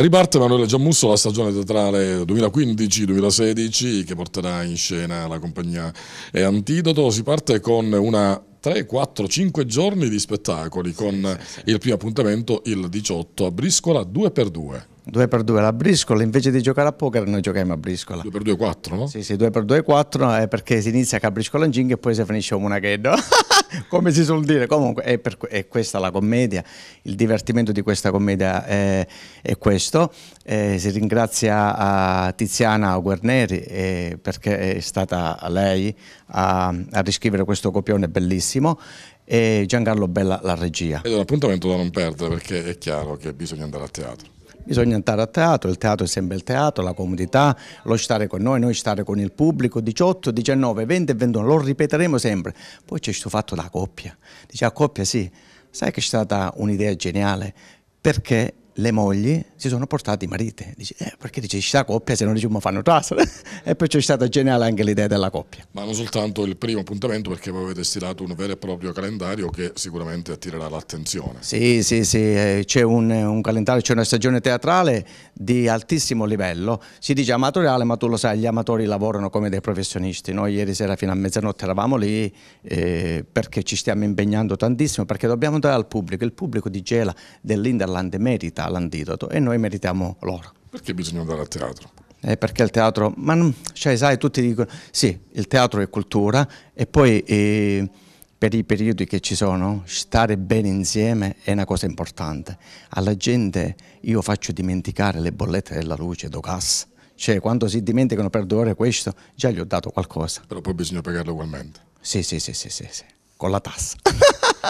Riparte Manuela Giammusso la stagione teatrale 2015-2016 che porterà in scena la compagnia e Antidoto. Si parte con una 3, 4, 5 giorni di spettacoli con sì, sì, sì. il primo appuntamento il 18 a Briscola 2x2. 2 per 2 la briscola, invece di giocare a poker noi giochiamo a briscola. 2 per 2 4, no? Sì, sì, 2 per 2 4 è perché si inizia a briscola in gin e poi si finisce a monacheddo. Come si suol dire, comunque è, per, è, questa la commedia, il divertimento di questa commedia è, eh, è questo. Eh, si ringrazia a eh, Tiziana Guarneri eh, perché è stata lei a, a riscrivere questo copione bellissimo e Giancarlo Bella la regia. Ed è un appuntamento da non perdere perché è chiaro che bisogna andare a teatro bisogna andare a teatro, il teatro è sempre il teatro, la comodità, lo stare con noi, noi stare con il pubblico, 18, 19, 20 e 21, lo ripeteremo sempre. Poi c'è questo fatto da coppia, dice a coppia sì, sai che è stata un'idea geniale, perché le mogli si sono portate i mariti. Dici, eh, perché dici, c'è la coppia se non diciamo fanno trasso? e poi c'è stata geniale anche l'idea della coppia. Ma non soltanto il primo appuntamento, perché voi avete stilato un vero e proprio calendario che sicuramente attirerà l'attenzione. Sì, sì, sì, eh, c'è un, un, calendario, c'è una stagione teatrale di altissimo livello. Si dice amatoriale, ma tu lo sai, gli amatori lavorano come dei professionisti. Noi ieri sera fino a mezzanotte eravamo lì eh, perché ci stiamo impegnando tantissimo, perché dobbiamo dare al pubblico. Il pubblico di Gela, dell'Inderland merita l'antidoto e noi meritiamo l'oro. Perché bisogna andare al teatro? Eh, perché il teatro, ma non, cioè, sai, tutti dicono sì, il teatro è cultura e poi eh, per i periodi che ci sono, stare bene insieme è una cosa importante. Alla gente io faccio dimenticare le bollette della luce, do gas, cioè quando si dimenticano per due ore questo, già gli ho dato qualcosa. Però poi bisogna pagarlo ugualmente. Sì, sì, sì, sì, sì, sì. con la tassa.